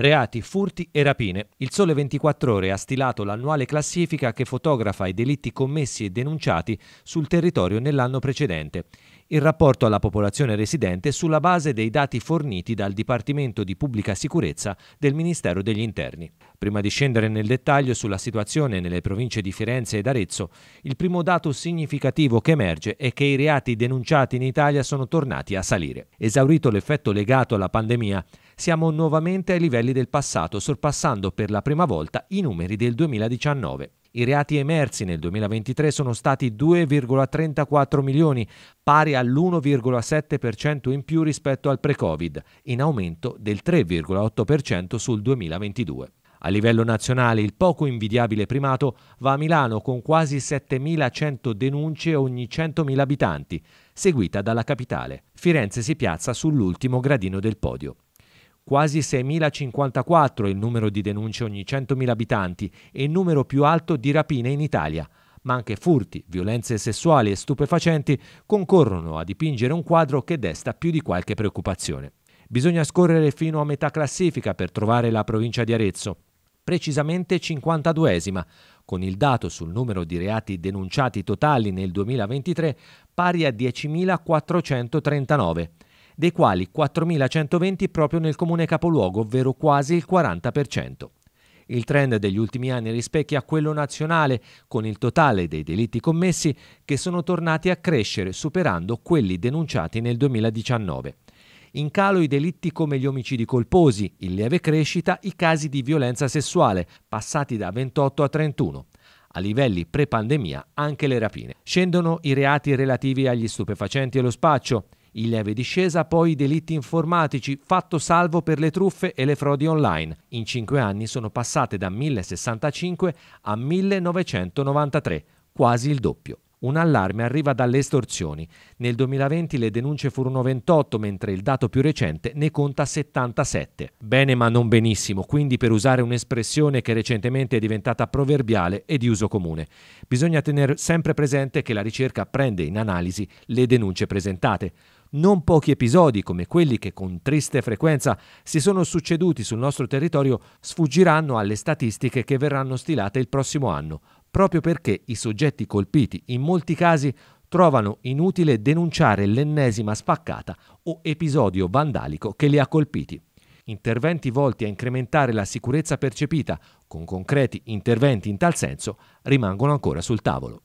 Reati, furti e rapine. Il Sole 24 Ore ha stilato l'annuale classifica che fotografa i delitti commessi e denunciati sul territorio nell'anno precedente. Il rapporto alla popolazione residente sulla base dei dati forniti dal Dipartimento di Pubblica Sicurezza del Ministero degli Interni. Prima di scendere nel dettaglio sulla situazione nelle province di Firenze ed Arezzo, il primo dato significativo che emerge è che i reati denunciati in Italia sono tornati a salire. Esaurito l'effetto legato alla pandemia, siamo nuovamente ai livelli livelli del passato, sorpassando per la prima volta i numeri del 2019. I reati emersi nel 2023 sono stati 2,34 milioni, pari all'1,7% in più rispetto al pre-Covid, in aumento del 3,8% sul 2022. A livello nazionale il poco invidiabile primato va a Milano con quasi 7.100 denunce ogni 100.000 abitanti, seguita dalla capitale. Firenze si piazza sull'ultimo gradino del podio quasi 6.054 il numero di denunce ogni 100.000 abitanti e il numero più alto di rapine in Italia. Ma anche furti, violenze sessuali e stupefacenti concorrono a dipingere un quadro che desta più di qualche preoccupazione. Bisogna scorrere fino a metà classifica per trovare la provincia di Arezzo, precisamente 52esima, con il dato sul numero di reati denunciati totali nel 2023 pari a 10.439 dei quali 4.120 proprio nel comune capoluogo, ovvero quasi il 40%. Il trend degli ultimi anni rispecchia quello nazionale, con il totale dei delitti commessi che sono tornati a crescere, superando quelli denunciati nel 2019. In calo i delitti come gli omicidi colposi, in lieve crescita i casi di violenza sessuale, passati da 28 a 31. A livelli pre-pandemia anche le rapine. Scendono i reati relativi agli stupefacenti e lo spaccio. In lieve discesa poi i delitti informatici, fatto salvo per le truffe e le frodi online. In cinque anni sono passate da 1065 a 1993, quasi il doppio. Un allarme arriva dalle estorsioni. Nel 2020 le denunce furono 28, mentre il dato più recente ne conta 77. Bene ma non benissimo, quindi per usare un'espressione che recentemente è diventata proverbiale e di uso comune. Bisogna tenere sempre presente che la ricerca prende in analisi le denunce presentate. Non pochi episodi come quelli che con triste frequenza si sono succeduti sul nostro territorio sfuggiranno alle statistiche che verranno stilate il prossimo anno proprio perché i soggetti colpiti in molti casi trovano inutile denunciare l'ennesima spaccata o episodio vandalico che li ha colpiti. Interventi volti a incrementare la sicurezza percepita, con concreti interventi in tal senso, rimangono ancora sul tavolo.